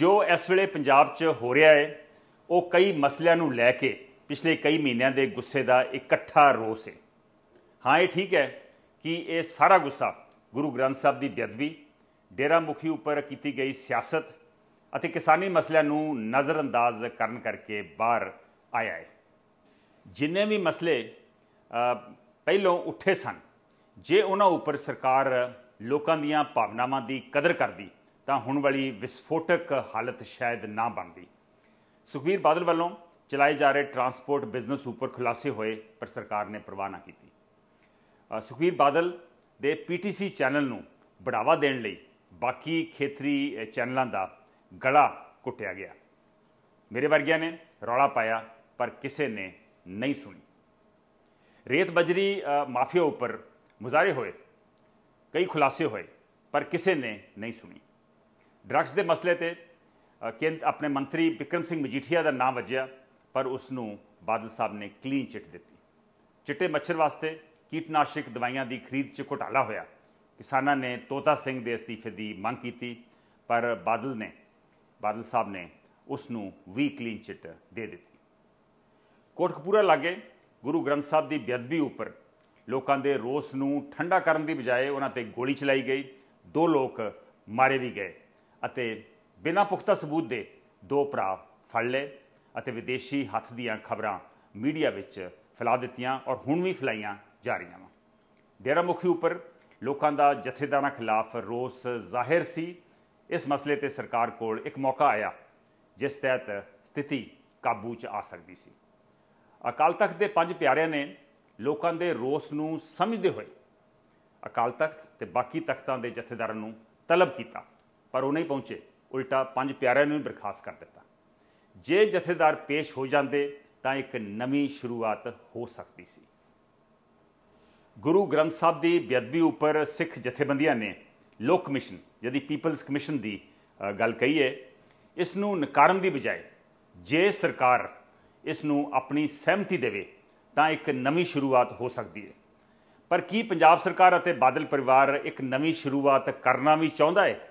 ਜੋ ਇਸ ਵੇਲੇ ਪੰਜਾਬ 'ਚ ਹੋ ਰਿਹਾ ਹੈ ਉਹ ਕਈ ਮਸਲਿਆਂ ਨੂੰ ਲੈ ਕੇ ਪਿਛਲੇ ਕਈ ਮਹੀਨਿਆਂ ਦੇ ਗੁੱਸੇ ਦਾ ਇਕੱਠਾ ਰੋਸ ਹੈ ਹਾਂ ਇਹ ਠੀਕ ਹੈ ਕਿ ਇਹ ਸਾਰਾ ਗੁੱਸਾ ਗੁਰੂ ਗ੍ਰੰਥ ਸਾਹਿਬ ਦੀ ਬੇਅਦਬੀ ਡੇਰਾ ਮੁਖੀ ਉੱਪਰ ਕੀਤੀ ਗਈ ਸਿਆਸਤ ਅਤੇ ਕਿਸਾਨੀ ਮਸਲਿਆਂ ਨੂੰ ਨਜ਼ਰਅੰਦਾਜ਼ ਕਰਨ ਕਰਕੇ ਬਾਹਰ ਆਇਆ ਹੈ ਜਿੰਨੇ ਵੀ ਮਸਲੇ ਪਹਿਲਾਂ ਉੱਠੇ ਸਨ ਜੇ ਉਹਨਾਂ ਉੱਪਰ ਸਰਕਾਰ ਲੋਕਾਂ ਦੀਆਂ ਭਾਵਨਾਵਾਂ ਦੀ ਕਦਰ ਕਰਦੀ ਤਾਂ ਹੁਣ ਵਾਲੀ ਵਿਸਫੋਟਕ ਹਾਲਤ ਸ਼ਾਇਦ ਨਾ ਬਣਦੀ ਸੁਖਬੀਰ ਬਾਦਲ ਵੱਲੋਂ ਚਲਾਏ ਜਾ ਰਹੇ ਟਰਾਂਸਪੋਰਟ ਬਿਜ਼ਨਸ ਉੱਪਰ ਖੁਲਾਸੇ ਹੋਏ ਪਰ ਸਰਕਾਰ ਨੇ ਪ੍ਰਵਾਹ ਨਾ ਕੀਤੀ ਸੁਖਬੀਰ ਬਾਦਲ ਦੇ ਪੀਟੀਸੀ ਚੈਨਲ ਨੂੰ ਬੜਾਵਾ ਦੇਣ ਲਈ ਬਾਕੀ ਖੇਤਰੀ ਚੈਨਲਾਂ ਦਾ ਗਲਾ ਕੁੱਟਿਆ ਗਿਆ ਮੇਰੇ ਵਰਗਿਆਂ ਨੇ ਰੌਲਾ ਪਾਇਆ ਪਰ ਕਿਸੇ ਨੇ ਨਹੀਂ ਸੁਣੀ ਰੇਤ ਬਜਰੀ ਮਾਫੀਆ ਉੱਪਰ ਮੁਜ਼ਾਰੇ ਹੋਏ ਕਈ ਖੁਲਾਸੇ ਹੋਏ ਪਰ ਕਿਸੇ ਨੇ ਨਹੀਂ ਸੁਣੀ ਡਰੱਗਸ ਦੇ ਮਸਲੇ ਤੇ ਕੇਂਦ ਆਪਣੇ ਮੰਤਰੀ ਵਿਕਰਮ ਸਿੰਘ ਮਜੀਠੀਆ ਦਾ ਨਾਮ ਵਜਿਆ ਪਰ ਉਸ ਨੂੰ ਬਾਦਲ ਸਾਹਿਬ ਨੇ ਕਲੀਨ ਚਿੱਟ ਦਿੱਤੀ ਚਿੱਟੇ ਮੱਛਰ ਵਾਸਤੇ ਕੀਟਨਾਸ਼ਕ ਦਵਾਈਆਂ ਦੀ ਖਰੀਦ 'ਚ ਘੁਟਾਲਾ ਹੋਇਆ ਕਿਸਾਨਾਂ ਨੇ ਤੋਤਾ ਸਿੰਘ ਦੇ ਅਸਤੀਫੇ ਦੀ ਮੰਗ ਕੀਤੀ ਪਰ ਬਾਦਲ ਨੇ ਬਾਦਲ ਸਾਹਿਬ ਨੇ ਉਸ ਨੂੰ ਵੀ ਕਲੀਨ ਚਿੱਟ ਦੇ ਦਿੱਤੀ ਕੋਟਕਪੂਰਾ ਲਾਗੇ ਗੁਰੂ ਗ੍ਰੰਥ ਸਾਹਿਬ ਦੀ ਬੇਅਦਬੀ ਉੱਪਰ ਲੋਕਾਂ ਦੇ ਰੋਸ ਨੂੰ ਠੰਡਾ ਕਰਨ ਦੀ ਬਜਾਏ ਉਹਨਾਂ ਤੇ ਗੋਲੀ ਚਲਾਈ ਗਈ ਦੋ ਲੋਕ ਮਾਰੇ ਵੀ ਗਏ ਅਤੇ ਬਿਨਾਂ ਪੁਖਤਾ ਸਬੂਤ ਦੇ ਦੋ ਭਰਾ ਫੜ ਲਏ ਅਤੇ ਵਿਦੇਸ਼ੀ ਹੱਥ ਦੀਆਂ ਖਬਰਾਂ ਮੀਡੀਆ ਵਿੱਚ ਫੈਲਾ ਦਿੱਤੀਆਂ ਔਰ ਹੁਣ ਵੀ ਫੈਲਾਈਆਂ ਜਾ ਰਹੀਆਂ ਹਨ ਡੇਰਾ ਮੁਖੀ ਉੱਪਰ ਲੋਕਾਂ ਦਾ ਜਥੇਦਾਰਾਂ ਖਿਲਾਫ ਰੋਸ ਜ਼ਾਹਿਰ ਸੀ ਇਸ ਮਸਲੇ ਤੇ ਸਰਕਾਰ ਕੋਲ ਇੱਕ ਮੌਕਾ ਆਇਆ ਜਿਸ ਤਹਿਤ ਸਥਿਤੀ ਕਾਬੂ 'ਚ ਆ ਸਕਦੀ ਸੀ ਅਕਾਲ ਤਖਤ ਦੇ ਪੰਜ ਪਿਆਰਿਆਂ ਨੇ ਲੋਕਾਂ ਦੇ ਰੋਸ ਨੂੰ ਸਮਝਦੇ ਹੋਏ ਅਕਾਲ ਤਖਤ ਤੇ ਬਾਕੀ ਤਖਤਾਂ ਦੇ ਜਥੇਦਾਰਾਂ ਨੂੰ ਤਲਬ ਕੀਤਾ ਪਰ ਉਹ ਨਹੀਂ ਪਹੁੰਚੇ ਉਲਟਾ ਪੰਜ ਪਿਆਰਿਆਂ ਨੂੰ ਬਰਖਾਸਤ ਕਰ ਦਿੱਤਾ ਜੇ ਜਥੇਦਾਰ ਪੇਸ਼ ਹੋ ਜਾਂਦੇ ਤਾਂ ਇੱਕ ਨਵੀਂ ਸ਼ੁਰੂਆਤ ਹੋ ਸਕਦੀ ਸੀ ਗੁਰੂ ਗ੍ਰੰਥ ਸਾਹਿਬ ਦੀ ਬੇਅਦਬੀ ਉੱਪਰ ਸਿੱਖ ਜਥੇਬੰਦੀਆਂ ਨੇ ਲੋਕ ਕਮਿਸ਼ਨ ਜਦੀ ਪੀਪਲਸ ਕਮਿਸ਼ਨ ਦੀ ਗੱਲ ਕਹੀ ਹੈ ਇਸ ਨੂੰ ਨਕਾਰਨ ਦੀ ਬਜਾਏ ਜੇ ਸਰਕਾਰ ਇਸ ਨੂੰ ਆਪਣੀ ਸਹਿਮਤੀ ਦੇਵੇ ਤਾਂ ਇੱਕ ਨਵੀਂ ਸ਼ੁਰੂਆਤ ਹੋ ਸਕਦੀ ਹੈ ਪਰ ਕੀ ਪੰਜਾਬ ਸਰਕਾਰ ਅਤੇ ਬਾਦਲ ਪਰਿਵਾਰ ਇੱਕ ਨਵੀਂ ਸ਼ੁਰੂਆਤ ਕਰਨਾ ਵੀ ਚਾਹੁੰਦਾ ਹੈ